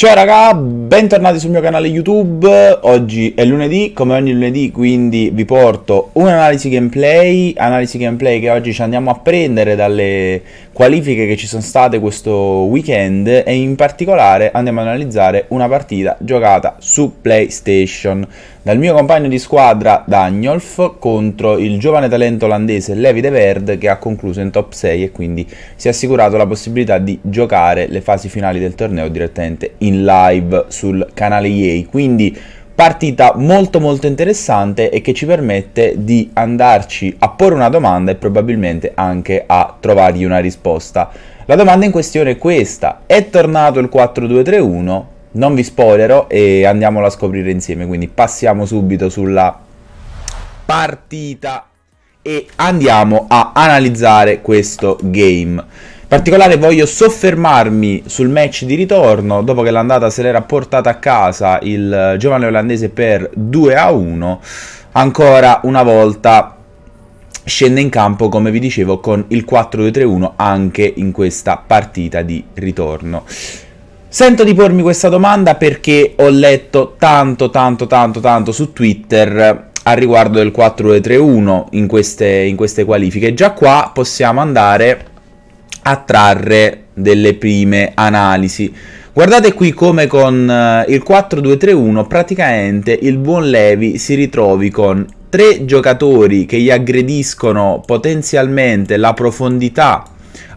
Ciao raga, bentornati sul mio canale YouTube, oggi è lunedì, come ogni lunedì quindi vi porto un'analisi gameplay, analisi gameplay che oggi ci andiamo a prendere dalle qualifiche che ci sono state questo weekend e in particolare andiamo ad analizzare una partita giocata su PlayStation dal mio compagno di squadra Dagnolf contro il giovane talento olandese Levi De Verde che ha concluso in top 6 e quindi si è assicurato la possibilità di giocare le fasi finali del torneo direttamente in live sul canale EA quindi partita molto molto interessante e che ci permette di andarci a porre una domanda e probabilmente anche a trovargli una risposta. La domanda in questione è questa, è tornato il 4-2-3-1? Non vi spoilerò e andiamola a scoprire insieme, quindi passiamo subito sulla partita e andiamo a analizzare questo game particolare voglio soffermarmi sul match di ritorno, dopo che l'andata se l'era portata a casa il eh, giovane olandese per 2 a 1, ancora una volta scende in campo come vi dicevo con il 4-2-3-1 anche in questa partita di ritorno. Sento di pormi questa domanda perché ho letto tanto tanto tanto tanto su Twitter eh, a riguardo del 4-2-3-1 in queste, in queste qualifiche. Già qua possiamo andare a trarre delle prime analisi. Guardate qui come con eh, il 4-2-3-1 praticamente il buon Levi si ritrovi con tre giocatori che gli aggrediscono potenzialmente la profondità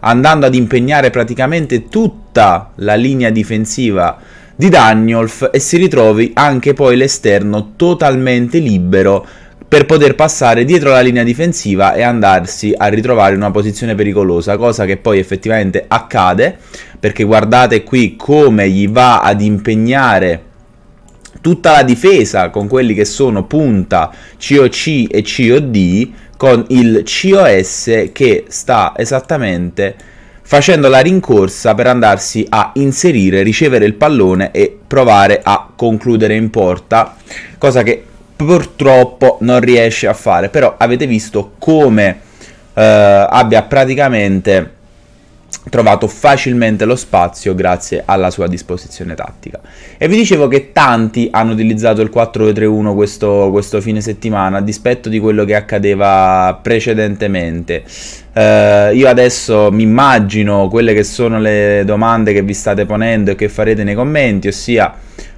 andando ad impegnare praticamente tutta la linea difensiva di Daniolf e si ritrovi anche poi l'esterno totalmente libero per poter passare dietro la linea difensiva e andarsi a ritrovare in una posizione pericolosa, cosa che poi effettivamente accade, perché guardate qui come gli va ad impegnare tutta la difesa con quelli che sono punta COC e COD con il COS che sta esattamente facendo la rincorsa per andarsi a inserire, ricevere il pallone e provare a concludere in porta, cosa che purtroppo non riesce a fare. Però avete visto come eh, abbia praticamente trovato facilmente lo spazio grazie alla sua disposizione tattica. E vi dicevo che tanti hanno utilizzato il 4-3-1 questo, questo, fine settimana, a dispetto di quello che accadeva precedentemente. Eh, io adesso mi immagino quelle che sono le domande che vi state ponendo e che farete nei commenti, ossia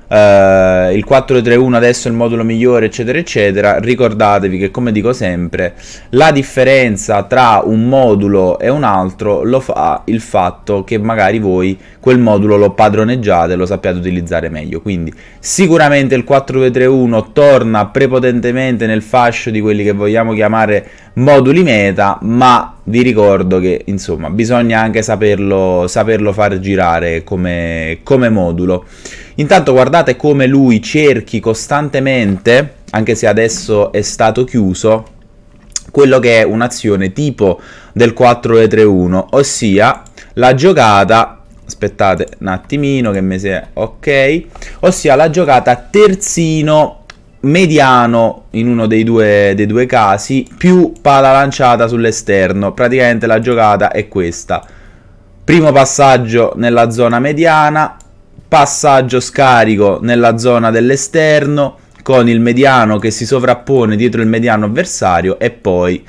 Uh, il 431 adesso è il modulo migliore, eccetera, eccetera. Ricordatevi che, come dico sempre, la differenza tra un modulo e un altro lo fa il fatto che magari voi quel modulo lo padroneggiate e lo sappiate utilizzare meglio. Quindi, sicuramente il 4231 torna prepotentemente nel fascio di quelli che vogliamo chiamare moduli meta, ma vi ricordo che insomma bisogna anche saperlo, saperlo far girare come, come modulo. Intanto guardate come lui cerchi costantemente, anche se adesso è stato chiuso, quello che è un'azione tipo del 4-3-1, ossia la giocata aspettate un attimino che mi si è ok ossia la giocata terzino mediano in uno dei due, dei due casi più pala lanciata sull'esterno praticamente la giocata è questa primo passaggio nella zona mediana passaggio scarico nella zona dell'esterno con il mediano che si sovrappone dietro il mediano avversario e poi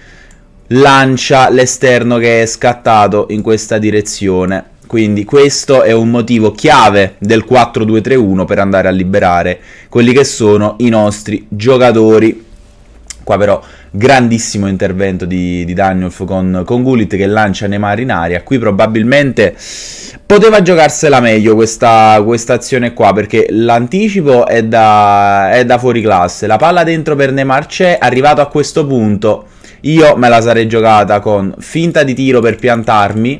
lancia l'esterno che è scattato in questa direzione. Quindi questo è un motivo chiave del 4-2-3-1 per andare a liberare quelli che sono i nostri giocatori Qua però grandissimo intervento di, di Danielf con, con Gullit che lancia Neymar in aria. Qui probabilmente poteva giocarsela meglio questa, questa azione qua perché l'anticipo è da, è da fuori classe. La palla dentro per Neymar c'è, arrivato a questo punto io me la sarei giocata con finta di tiro per piantarmi,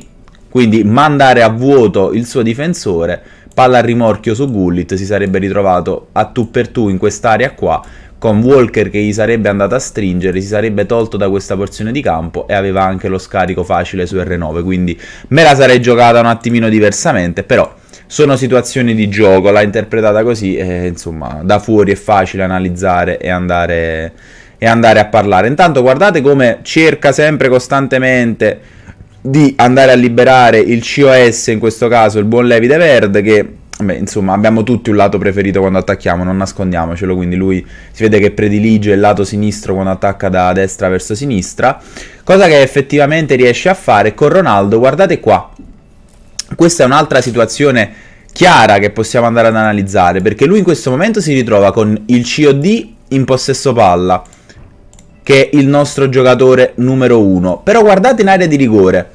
quindi mandare a vuoto il suo difensore palla a rimorchio su Gullit si sarebbe ritrovato a tu per tu in quest'area qua con Walker che gli sarebbe andato a stringere, si sarebbe tolto da questa porzione di campo e aveva anche lo scarico facile su R9, quindi me la sarei giocata un attimino diversamente, però sono situazioni di gioco, l'ha interpretata così e insomma da fuori è facile analizzare e andare, e andare a parlare. Intanto guardate come cerca sempre costantemente di andare a liberare il COS, in questo caso il buon Levite Verde che Beh, insomma, abbiamo tutti un lato preferito quando attacchiamo, non nascondiamocelo, quindi lui si vede che predilige il lato sinistro quando attacca da destra verso sinistra, cosa che effettivamente riesce a fare con Ronaldo, guardate qua, questa è un'altra situazione chiara che possiamo andare ad analizzare, perché lui in questo momento si ritrova con il COD in possesso palla, che è il nostro giocatore numero uno, però guardate in area di rigore,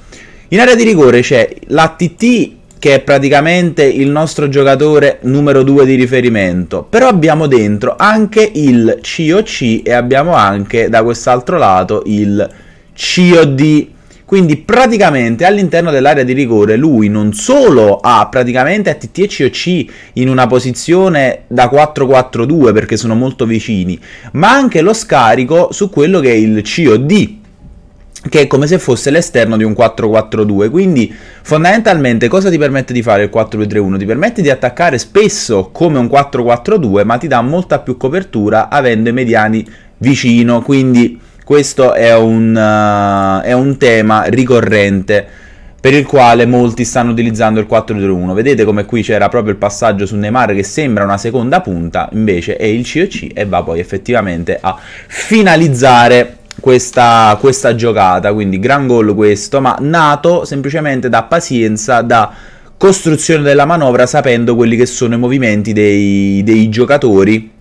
in area di rigore c'è l'ATT che è praticamente il nostro giocatore numero 2 di riferimento, però abbiamo dentro anche il COC e abbiamo anche da quest'altro lato il COD. Quindi praticamente all'interno dell'area di rigore lui non solo ha praticamente ATT e COC in una posizione da 4-4-2 perché sono molto vicini, ma anche lo scarico su quello che è il COD che è come se fosse l'esterno di un 4-4-2, quindi fondamentalmente cosa ti permette di fare il 4-2-3-1? Ti permette di attaccare spesso come un 4-4-2, ma ti dà molta più copertura avendo i mediani vicino, quindi questo è un, uh, è un tema ricorrente per il quale molti stanno utilizzando il 4-2-1. Vedete come qui c'era proprio il passaggio su Neymar che sembra una seconda punta, invece è il COC e va poi effettivamente a finalizzare questa, questa giocata, quindi gran gol questo, ma nato semplicemente da pazienza, da costruzione della manovra sapendo quelli che sono i movimenti dei, dei giocatori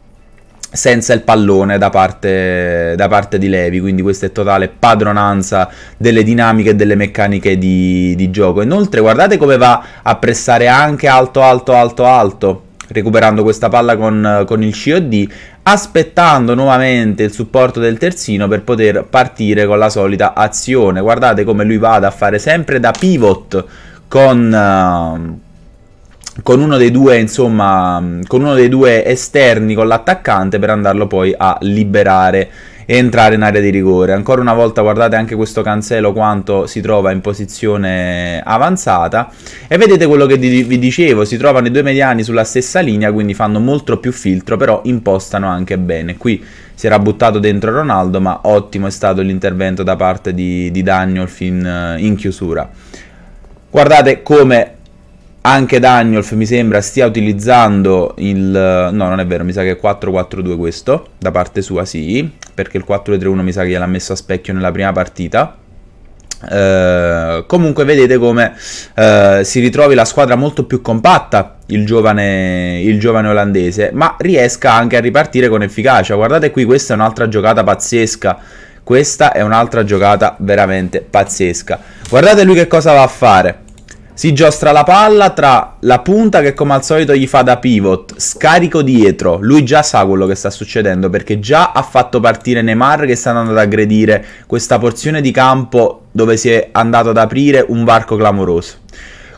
senza il pallone da parte, da parte, di Levi, quindi questa è totale padronanza delle dinamiche e delle meccaniche di, di gioco. Inoltre guardate come va a pressare anche alto, alto, alto, alto recuperando questa palla con, con il COD, aspettando nuovamente il supporto del terzino per poter partire con la solita azione. Guardate come lui vada a fare sempre da pivot con... Uh, con uno dei due, insomma, con uno dei due esterni con l'attaccante per andarlo poi a liberare entrare in area di rigore. Ancora una volta guardate anche questo Cancelo quanto si trova in posizione avanzata e vedete quello che vi dicevo, si trovano i due mediani sulla stessa linea, quindi fanno molto più filtro, però impostano anche bene. Qui si era buttato dentro Ronaldo, ma ottimo è stato l'intervento da parte di, di Daniel fin eh, in chiusura. Guardate come anche Danielf mi sembra stia utilizzando il... no non è vero, mi sa che è 4-4-2 questo, da parte sua sì, perché il 4-3-1 mi sa che gliel'ha messo a specchio nella prima partita. Uh, comunque vedete come uh, si ritrovi la squadra molto più compatta il giovane, il giovane, olandese ma riesca anche a ripartire con efficacia guardate qui questa è un'altra giocata pazzesca questa è un'altra giocata veramente pazzesca guardate lui che cosa va a fare si giostra la palla tra la punta che come al solito gli fa da pivot, scarico dietro, lui già sa quello che sta succedendo perché già ha fatto partire Neymar che sta andando ad aggredire questa porzione di campo dove si è andato ad aprire un varco clamoroso.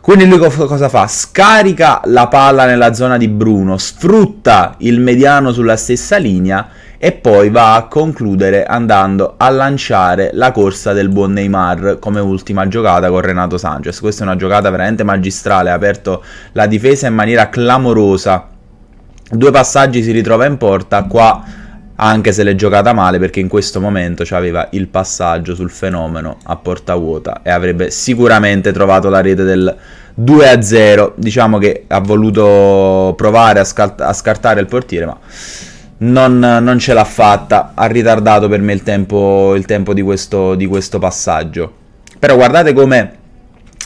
Quindi lui cosa fa? Scarica la palla nella zona di Bruno, sfrutta il mediano sulla stessa linea e poi va a concludere andando a lanciare la corsa del buon Neymar come ultima giocata con Renato Sanchez. Questa è una giocata veramente magistrale, ha aperto la difesa in maniera clamorosa. Due passaggi si ritrova in porta, qua anche se l'è giocata male perché in questo momento aveva il passaggio sul fenomeno a porta vuota e avrebbe sicuramente trovato la rete del 2-0. Diciamo che ha voluto provare a, a scartare il portiere, ma non, non ce l'ha fatta, ha ritardato per me il tempo, il tempo di, questo, di questo passaggio. Però guardate come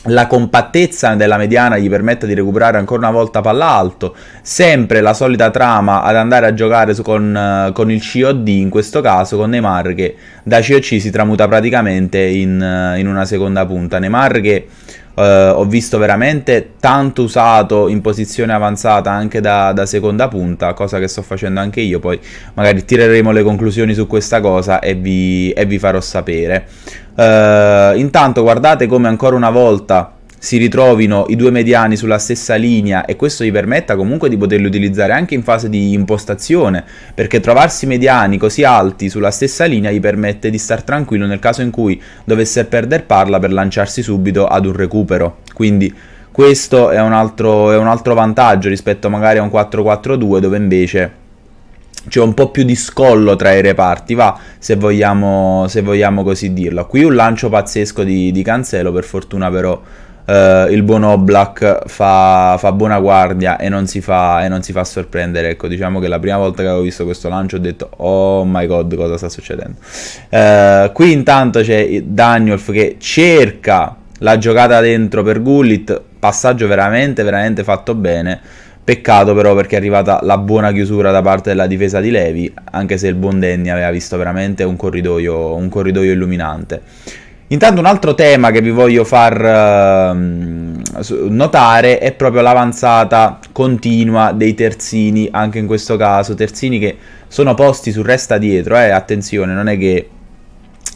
la compattezza della mediana gli permette di recuperare ancora una volta palla alto, sempre la solita trama ad andare a giocare su, con, con, il COD, in questo caso con Neymar che da COC si tramuta praticamente in, in una seconda punta. Neymar che eh, ho visto veramente tanto usato in posizione avanzata anche da, da, seconda punta, cosa che sto facendo anche io, poi magari tireremo le conclusioni su questa cosa e vi, e vi farò sapere. Eh, intanto guardate come ancora una volta si ritrovino i due mediani sulla stessa linea e questo gli permetta comunque di poterli utilizzare anche in fase di impostazione, perché trovarsi mediani così alti sulla stessa linea gli permette di star tranquillo nel caso in cui dovesse perdere parla per lanciarsi subito ad un recupero. Quindi questo è un altro, è un altro vantaggio rispetto magari a un 4-4-2 dove invece c'è un po' più di scollo tra i reparti, va, se vogliamo, se vogliamo così dirlo. Qui un lancio pazzesco di, di Cancelo, per fortuna però eh, il buon Oblak fa, fa, buona guardia e non, si fa, e non si fa sorprendere. Ecco, diciamo che la prima volta che avevo visto questo lancio ho detto oh my god cosa sta succedendo. Eh, qui intanto c'è Daniolf che cerca la giocata dentro per Gullit, passaggio veramente veramente fatto bene. Peccato però perché è arrivata la buona chiusura da parte della difesa di Levi, anche se il buon Danny aveva visto veramente un corridoio, un corridoio illuminante. Intanto un altro tema che vi voglio far uh, notare è proprio l'avanzata continua dei terzini, anche in questo caso, terzini che sono posti sul resta dietro, eh, attenzione, non è che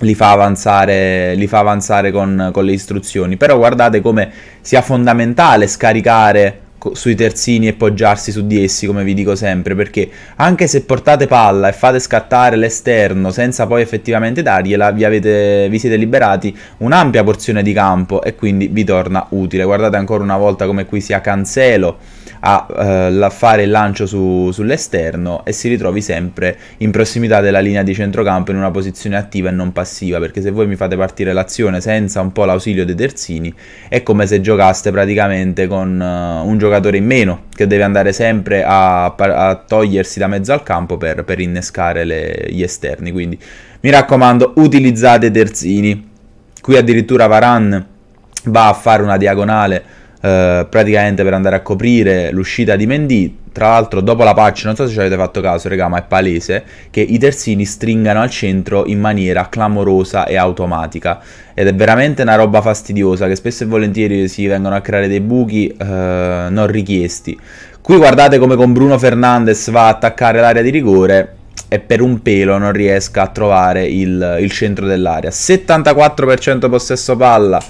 li fa avanzare, li fa avanzare con, con le istruzioni, però guardate come sia fondamentale scaricare sui terzini e poggiarsi su di essi, come vi dico sempre, perché anche se portate palla e fate scattare l'esterno senza poi effettivamente dargliela, vi, avete, vi siete liberati un'ampia porzione di campo e quindi vi torna utile. Guardate ancora una volta come qui sia Cancelo a eh, fare il lancio su, sull'esterno e si ritrovi sempre in prossimità della linea di centrocampo in una posizione attiva e non passiva, perché se voi mi fate partire l'azione senza un po' l'ausilio dei terzini, è come se giocaste praticamente con eh, un giocatore giocatore in meno che deve andare sempre a, a togliersi da mezzo al campo per, per innescare le, gli esterni. Quindi mi raccomando, utilizzate terzini. Qui addirittura Varan va a fare una diagonale eh, praticamente per andare a coprire l'uscita di Mendy. Tra l'altro dopo la patch, non so se ci avete fatto caso, regà, ma è palese che i terzini stringano al centro in maniera clamorosa e automatica. Ed è veramente una roba fastidiosa che spesso e volentieri si vengono a creare dei buchi eh, non richiesti. Qui guardate come con Bruno Fernandes va a attaccare l'area di rigore e per un pelo non riesca a trovare il, il centro dell'area. 74% possesso palla,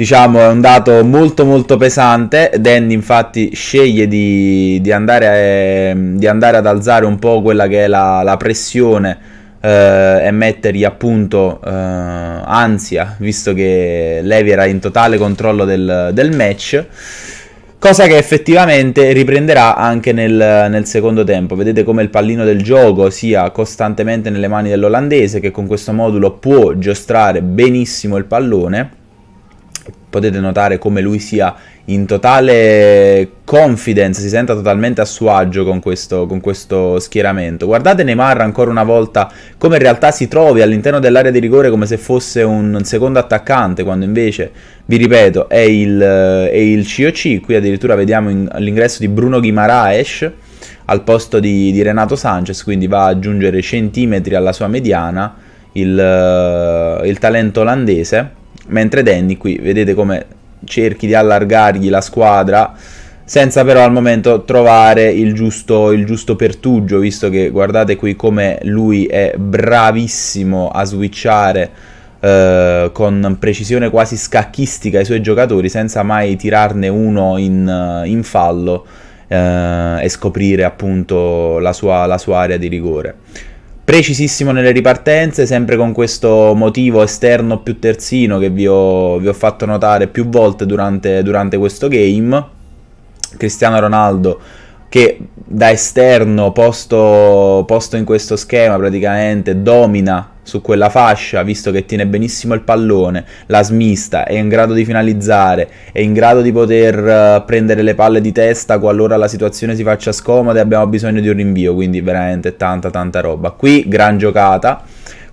diciamo è un dato molto molto pesante Danny infatti sceglie di, di, andare, a, ehm, di andare, ad alzare un po' quella che è la, la pressione eh, e mettergli appunto eh, ansia visto che Levi era in totale controllo del, del match cosa che effettivamente riprenderà anche nel, nel, secondo tempo. Vedete come il pallino del gioco sia costantemente nelle mani dell'olandese che con questo modulo può giostrare benissimo il pallone potete notare come lui sia in totale confidence, si senta totalmente a suo agio con questo, con questo schieramento. Guardate Neymar ancora una volta come in realtà si trovi all'interno dell'area di rigore come se fosse un secondo attaccante, quando invece, vi ripeto, è il, è il COC, qui addirittura vediamo in, l'ingresso di Bruno Guimaraes al posto di, di Renato Sanchez, quindi va ad aggiungere centimetri alla sua mediana il, il talento olandese mentre Danny qui vedete come cerchi di allargargli la squadra senza però al momento trovare il giusto, il giusto pertugio, visto che guardate qui come lui è bravissimo a switchare eh, con precisione quasi scacchistica i suoi giocatori senza mai tirarne uno in, in fallo eh, e scoprire appunto la sua, la sua area di rigore precisissimo nelle ripartenze, sempre con questo motivo esterno più terzino che vi ho, vi ho fatto notare più volte durante, durante, questo game. Cristiano Ronaldo che da esterno, posto, posto in questo schema, praticamente domina su quella fascia, visto che tiene benissimo il pallone, la smista, è in grado di finalizzare, è in grado di poter eh, prendere le palle di testa qualora la situazione si faccia scomoda e abbiamo bisogno di un rinvio, quindi veramente tanta tanta roba. Qui gran giocata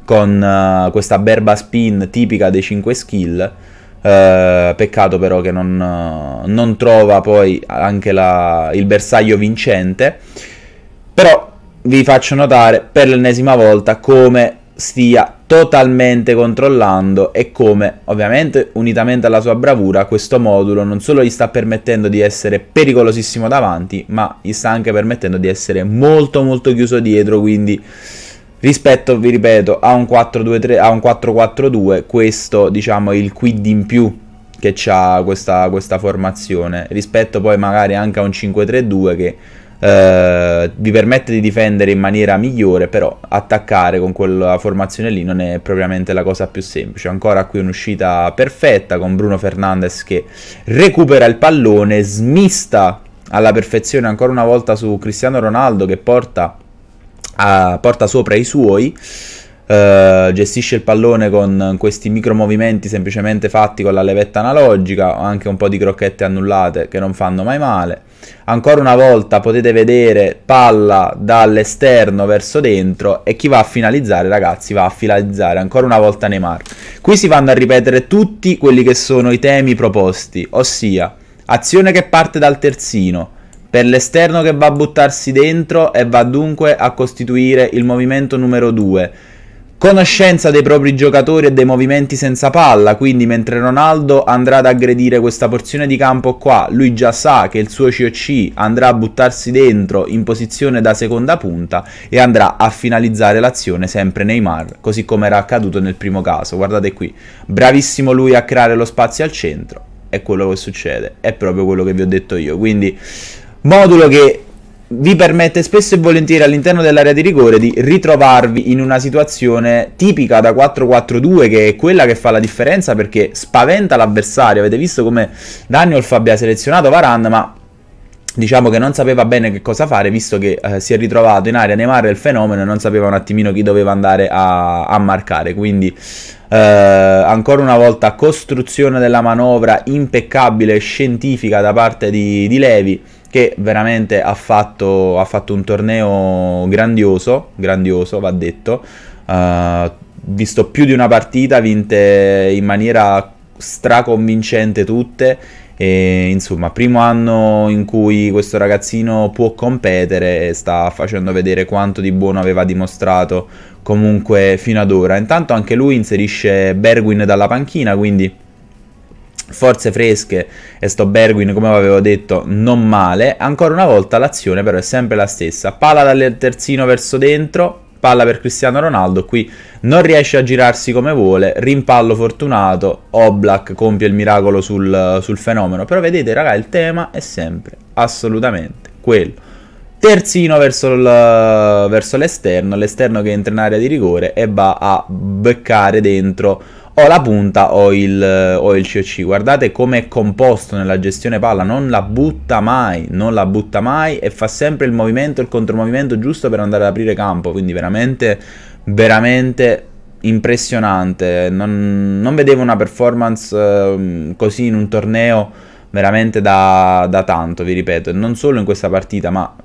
con uh, questa berba spin tipica dei 5 skill. Uh, peccato però che non, uh, non trova poi anche la, il bersaglio vincente. Però vi faccio notare per l'ennesima volta come stia totalmente controllando e come, ovviamente, unitamente alla sua bravura, questo modulo non solo gli sta permettendo di essere pericolosissimo davanti, ma gli sta anche permettendo di essere molto molto chiuso dietro, quindi rispetto, vi ripeto, a un 4-2-3, a un 4-4-2, questo, diciamo, è il quid in più che ha questa, questa formazione, rispetto poi magari anche a un 5-3-2 che eh, vi permette di difendere in maniera migliore, però attaccare con quella formazione lì non è propriamente la cosa più semplice. Ancora qui un'uscita perfetta con Bruno Fernandes che recupera il pallone, smista alla perfezione ancora una volta su Cristiano Ronaldo che porta, a, porta sopra i suoi. Uh, gestisce il pallone con questi micro movimenti semplicemente fatti con la levetta analogica, anche un po' di crocchette annullate che non fanno mai male. Ancora una volta potete vedere palla dall'esterno verso dentro e chi va a finalizzare ragazzi va a finalizzare ancora una volta Neymar. Qui si vanno a ripetere tutti quelli che sono i temi proposti, ossia azione che parte dal terzino, per l'esterno che va a buttarsi dentro e va dunque a costituire il movimento numero 2 conoscenza dei propri giocatori e dei movimenti senza palla, quindi mentre Ronaldo andrà ad aggredire questa porzione di campo qua, lui già sa che il suo COC andrà a buttarsi dentro in posizione da seconda punta e andrà a finalizzare l'azione sempre Neymar, così come era accaduto nel primo caso. Guardate qui, bravissimo lui a creare lo spazio al centro, è quello che succede, è proprio quello che vi ho detto io, quindi modulo che vi permette spesso e volentieri all'interno dell'area di rigore di ritrovarvi in una situazione tipica da 4-4-2 che è quella che fa la differenza perché spaventa l'avversario. Avete visto come Danielf abbia selezionato Varan, ma diciamo che non sapeva bene che cosa fare visto che eh, si è ritrovato in area Neymar e il fenomeno e non sapeva un attimino chi doveva andare a, a marcare quindi eh, ancora una volta costruzione della manovra impeccabile e scientifica da parte di, di Levi che veramente ha fatto, ha fatto un torneo grandioso, grandioso va detto, uh, visto più di una partita, vinte in maniera straconvincente tutte e, insomma, primo anno in cui questo ragazzino può competere e sta facendo vedere quanto di buono aveva dimostrato comunque fino ad ora. Intanto anche lui inserisce Berwin dalla panchina, quindi Forze fresche e sto Bergwin, come avevo detto, non male. Ancora una volta l'azione però è sempre la stessa. Palla dal terzino verso dentro, palla per Cristiano Ronaldo, qui non riesce a girarsi come vuole, rimpallo fortunato, Oblak compie il miracolo sul, sul fenomeno, però vedete raga il tema è sempre assolutamente quello. Terzino verso, verso l'esterno, l'esterno che entra in area di rigore e va a beccare dentro o la punta o il, o il COC. Guardate come è composto nella gestione palla, non la butta mai, non la butta mai e fa sempre il movimento, il contromovimento giusto per andare ad aprire campo, quindi veramente, veramente impressionante. Non, non vedevo una performance eh, così in un torneo veramente da, da tanto, vi ripeto, non solo in questa partita ma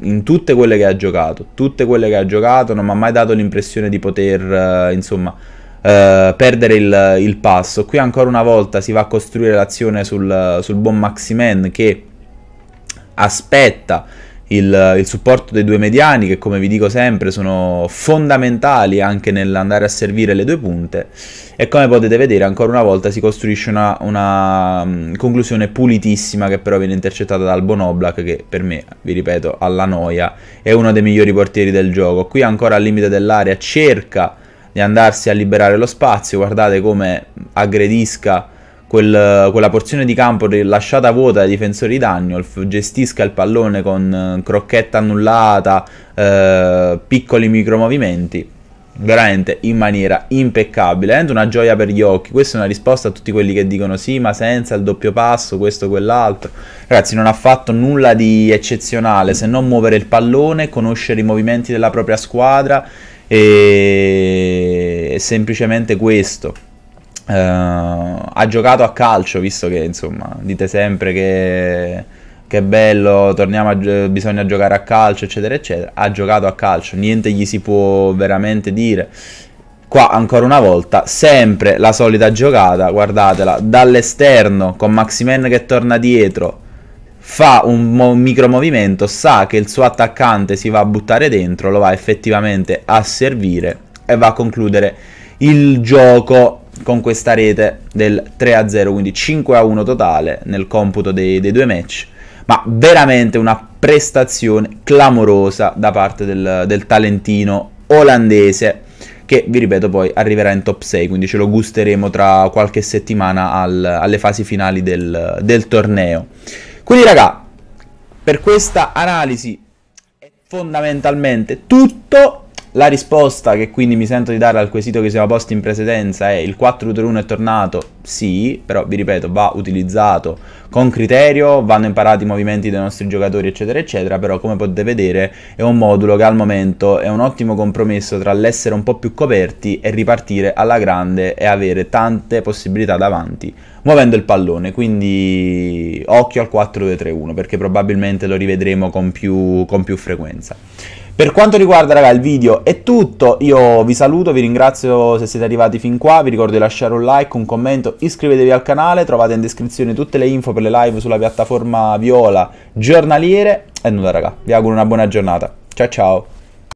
in tutte quelle che ha giocato, tutte quelle che ha giocato non mi ha mai dato l'impressione di poter, eh, insomma eh, perdere il, il, passo. Qui ancora una volta si va a costruire l'azione sul, sul buon Maximen che aspetta il, il, supporto dei due mediani che come vi dico sempre sono fondamentali anche nell'andare a servire le due punte e come potete vedere ancora una volta si costruisce una, una conclusione pulitissima che però viene intercettata dal Bonoblak che per me, vi ripeto, alla noia è uno dei migliori portieri del gioco qui ancora al limite dell'area cerca di andarsi a liberare lo spazio, guardate come aggredisca quel, quella porzione di campo lasciata vuota dai difensori Daniel. gestisca il pallone con eh, crocchetta annullata, eh, piccoli micromovimenti, veramente in maniera impeccabile, è una gioia per gli occhi, questa è una risposta a tutti quelli che dicono sì ma senza il doppio passo, questo, quell'altro, ragazzi non ha fatto nulla di eccezionale se non muovere il pallone, conoscere i movimenti della propria squadra, e è semplicemente questo. Uh, ha giocato a calcio, visto che insomma dite sempre che, che è bello, torniamo a, bisogna giocare a calcio, eccetera, eccetera. Ha giocato a calcio, niente gli si può veramente dire. Qua ancora una volta, sempre la solita giocata, guardatela, dall'esterno con Maximen che torna dietro, fa un mo- micromovimento, sa che il suo attaccante si va a buttare dentro, lo va effettivamente a servire e va a concludere il gioco con questa rete del 3-0, quindi 5-1 totale nel computo dei, dei, due match. Ma veramente una prestazione clamorosa da parte del, del talentino olandese che vi ripeto poi arriverà in top 6, quindi ce lo gusteremo tra qualche settimana al, alle fasi finali del, del torneo. Quindi raga, per questa analisi è fondamentalmente tutto la risposta che quindi mi sento di dare al quesito che siamo posti in precedenza è il 4 utero 1 è tornato? Sì, però vi ripeto, va utilizzato con criterio, vanno imparati i movimenti dei nostri giocatori, eccetera, eccetera, però come potete vedere è un modulo che al momento è un ottimo compromesso tra l'essere un po' più coperti e ripartire alla grande e avere tante possibilità davanti muovendo il pallone, quindi occhio al 4-2-3-1 perché probabilmente lo rivedremo con più, con più frequenza. Per quanto riguarda raga il video è tutto, io vi saluto, vi ringrazio se siete arrivati fin qua, vi ricordo di lasciare un like, un commento, iscrivetevi al canale, trovate in descrizione tutte le info per le live sulla piattaforma Viola giornaliere e nulla raga, vi auguro una buona giornata, ciao ciao!